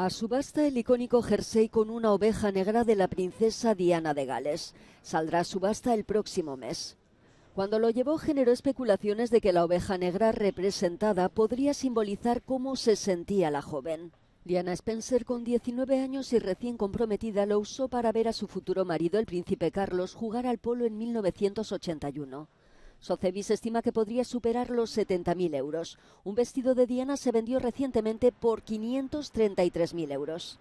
A subasta el icónico jersey con una oveja negra de la princesa Diana de Gales. Saldrá a subasta el próximo mes. Cuando lo llevó generó especulaciones de que la oveja negra representada podría simbolizar cómo se sentía la joven. Diana Spencer, con 19 años y recién comprometida, lo usó para ver a su futuro marido, el príncipe Carlos, jugar al polo en 1981. Socevis estima que podría superar los 70.000 euros. Un vestido de Diana se vendió recientemente por 533.000 euros.